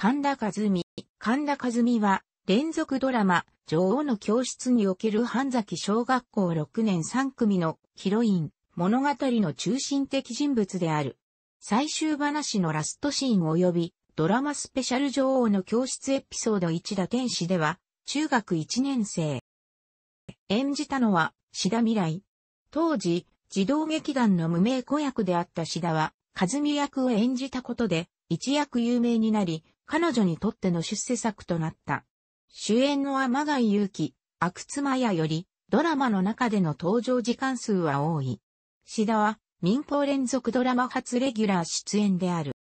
神田和美。神田和美は、連続ドラマ、女王の教室における半崎小学校6年3組のヒロイン、物語の中心的人物である。最終話のラストシーン及び、ドラマスペシャル女王の教室エピソード1打天使では、中学1年生。演じたのは、志田未来。当時、児童劇団の無名子役であった志田は、和美役を演じたことで、一躍有名になり、彼女にとっての出世作となった。主演の天貝祐希、阿久津麻より、ドラマの中での登場時間数は多い。志田は、民放連続ドラマ初レギュラー出演である。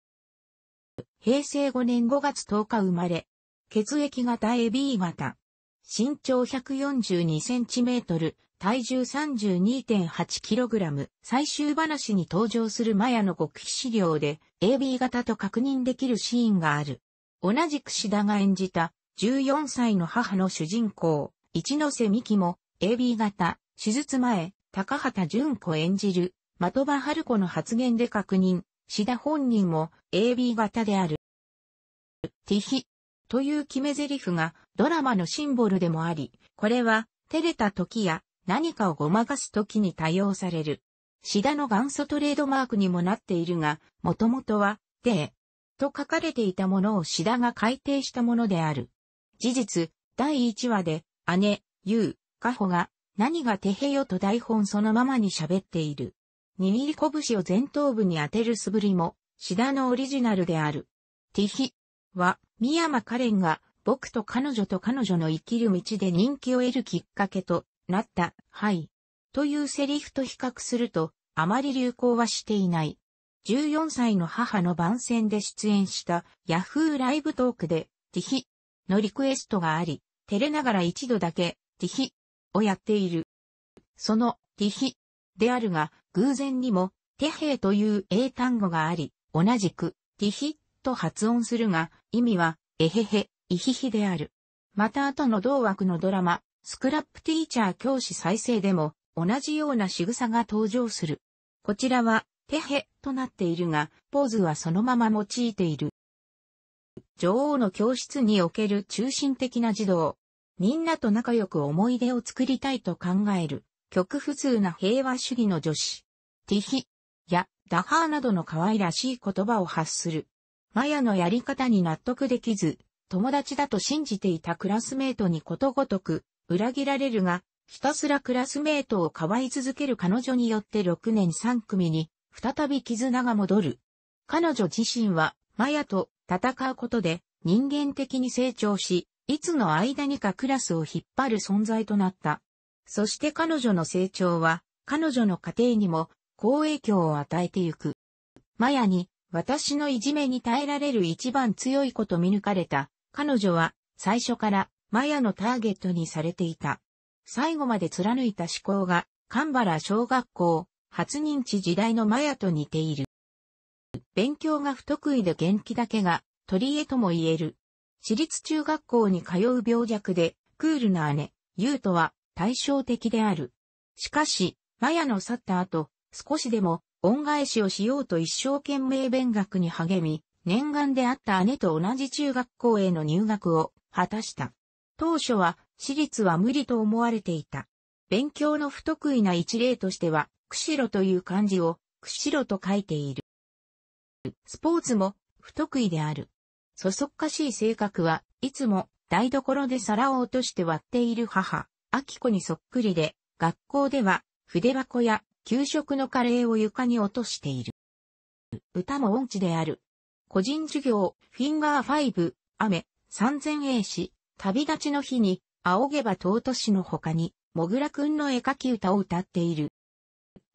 平成5年5月10日生まれ、血液型 AB 型。身長1 4 2トル、体重3 2 8ラム。最終話に登場するマヤの極秘資料で AB 型と確認できるシーンがある。同じく志田が演じた14歳の母の主人公、一ノ瀬美希も AB 型、手術前、高畑淳子演じる、的場春子の発言で確認、志田本人も AB 型である。ティヒという決め台詞がドラマのシンボルでもあり、これは照れた時や何かをごまかす時に多用される。シダの元祖トレードマークにもなっているが、もともとは、で、と書かれていたものを志田が改訂したものである。事実、第1話で、姉、優、かほが、何がてへよと台本そのままに喋っている。握り拳を前頭部に当てる素振りも、志田のオリジナルである。ティヒは、三山カレンが、僕と彼女と彼女の生きる道で人気を得るきっかけとなった、はい。というセリフと比較すると、あまり流行はしていない。14歳の母の番宣で出演したヤフーライブトークで、ティヒのリクエストがあり、照れながら一度だけ、ティヒをやっている。その、ティヒであるが、偶然にも、テヘイという英単語があり、同じく、ティヒと発音するが、意味は、えへへ、いひひである。また後の同枠のドラマ、スクラップティーチャー教師再生でも、同じような仕草が登場する。こちらは、てへとなっているが、ポーズはそのまま用いている。女王の教室における中心的な児童。みんなと仲良く思い出を作りたいと考える、極普通な平和主義の女子。ティヒ、や、ダハーなどの可愛らしい言葉を発する。マヤのやり方に納得できず、友達だと信じていたクラスメートにことごとく、裏切られるが、ひたすらクラスメートを可愛続ける彼女によって6年3組に再び絆が戻る。彼女自身は、マヤと戦うことで人間的に成長し、いつの間にかクラスを引っ張る存在となった。そして彼女の成長は、彼女の家庭にも好影響を与えてゆく。マヤに、私のいじめに耐えられる一番強い子と見抜かれた。彼女は、最初から、マヤのターゲットにされていた。最後まで貫いた思考が、カンバラ小学校、初認知時代のマヤと似ている。勉強が不得意で元気だけが取り柄とも言える。私立中学校に通う病弱で、クールな姉、ユートは対照的である。しかし、マヤの去った後、少しでも恩返しをしようと一生懸命勉学に励み、念願であった姉と同じ中学校への入学を果たした。当初は私立は無理と思われていた。勉強の不得意な一例としては、釧路という漢字を、釧路と書いている。スポーツも、不得意である。そそっかしい性格は、いつも、台所で皿を落として割っている母、秋子にそっくりで、学校では、筆箱や、給食のカレーを床に落としている。歌も音痴である。個人授業、フィンガーファイブ、雨、三千英詞、旅立ちの日に、仰げば尊しの他に、もぐらくんの絵描き歌を歌っている。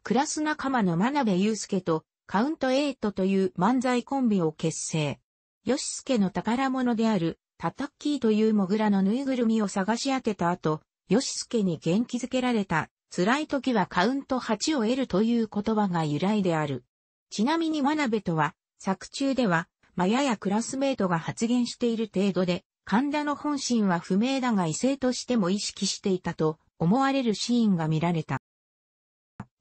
クラス仲間の真鍋祐介とカウントエイトという漫才コンビを結成。ヨシスケの宝物であるタタッキーというモグラのぬいぐるみを探し当てた後、ヨシスケに元気づけられた辛い時はカウント8を得るという言葉が由来である。ちなみに真鍋とは作中ではマヤやクラスメートが発言している程度で神田の本心は不明だが異性としても意識していたと思われるシーンが見られた。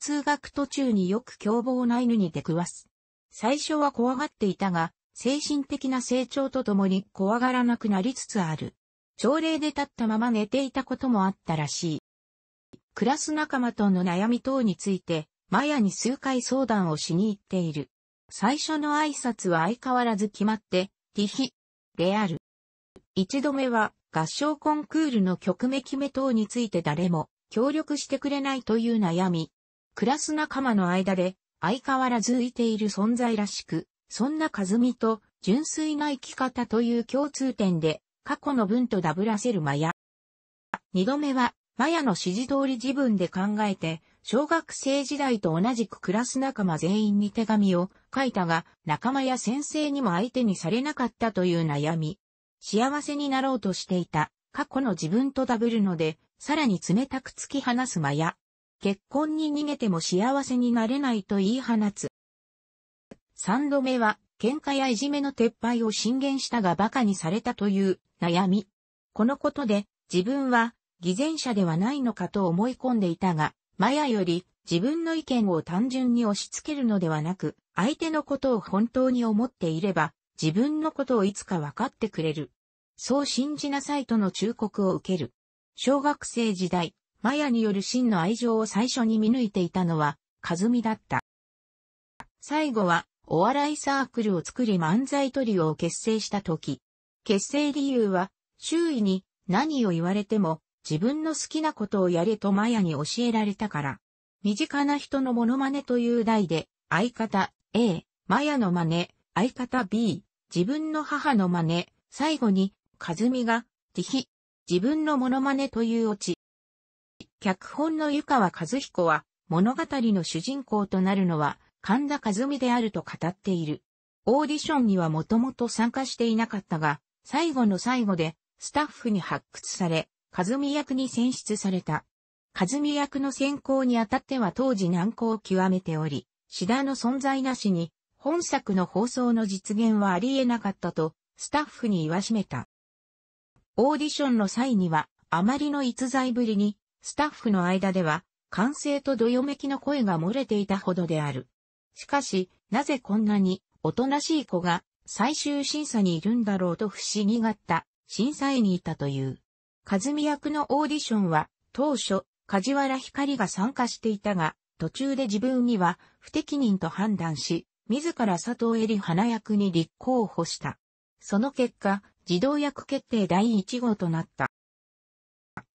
通学途中によく凶暴な犬に出くわす。最初は怖がっていたが、精神的な成長とともに怖がらなくなりつつある。朝礼で立ったまま寝ていたこともあったらしい。クラス仲間との悩み等について、マヤに数回相談をしに行っている。最初の挨拶は相変わらず決まって、ティヒ、である。一度目は、合唱コンクールの曲目決め等について誰も協力してくれないという悩み。クラス仲間の間で相変わらずいている存在らしく、そんな和美と純粋な生き方という共通点で、過去の文とダブらせるマヤ。二度目は、マヤの指示通り自分で考えて、小学生時代と同じくクラス仲間全員に手紙を書いたが、仲間や先生にも相手にされなかったという悩み。幸せになろうとしていた、過去の自分とダブるので、さらに冷たく突き放すマヤ。結婚に逃げても幸せになれないと言い放つ。三度目は、喧嘩やいじめの撤廃を進言したが馬鹿にされたという悩み。このことで、自分は偽善者ではないのかと思い込んでいたが、マヤより自分の意見を単純に押し付けるのではなく、相手のことを本当に思っていれば、自分のことをいつか分かってくれる。そう信じなさいとの忠告を受ける。小学生時代、マヤによる真の愛情を最初に見抜いていたのは、カズミだった。最後は、お笑いサークルを作り漫才トリオを結成した時。結成理由は、周囲に何を言われても自分の好きなことをやれとマヤに教えられたから。身近な人のモノマネという題で、相方 A、マヤの真似、相方 B、自分の母の真似、最後に、カズミが、ティヒ、自分のモノマネというオチ、脚本の湯川和彦は、物語の主人公となるのは、神田和美であると語っている。オーディションにはもともと参加していなかったが、最後の最後で、スタッフに発掘され、和美役に選出された。和美役の選考にあたっては当時難航を極めており、志田の存在なしに、本作の放送の実現はあり得なかったと、スタッフに言わしめた。オーディションの際には、あまりの逸材ぶりに、スタッフの間では、歓声とどよめきの声が漏れていたほどである。しかし、なぜこんなに、おとなしい子が、最終審査にいるんだろうと不思議がった、審査員にいたという。和美役のオーディションは、当初、梶原光が参加していたが、途中で自分には不適任と判断し、自ら佐藤恵里花役に立候補した。その結果、児童役決定第1号となった。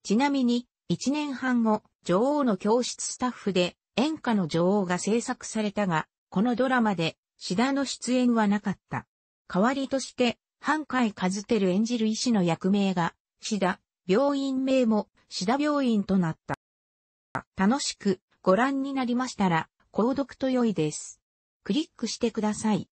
ちなみに、1年半後、女王の教室スタッフで演歌の女王が制作されたが、このドラマで志田の出演はなかった。代わりとして、半海和ル演じる医師の役名が、志田、病院名も志田病院となった。楽しくご覧になりましたら、購読と良いです。クリックしてください。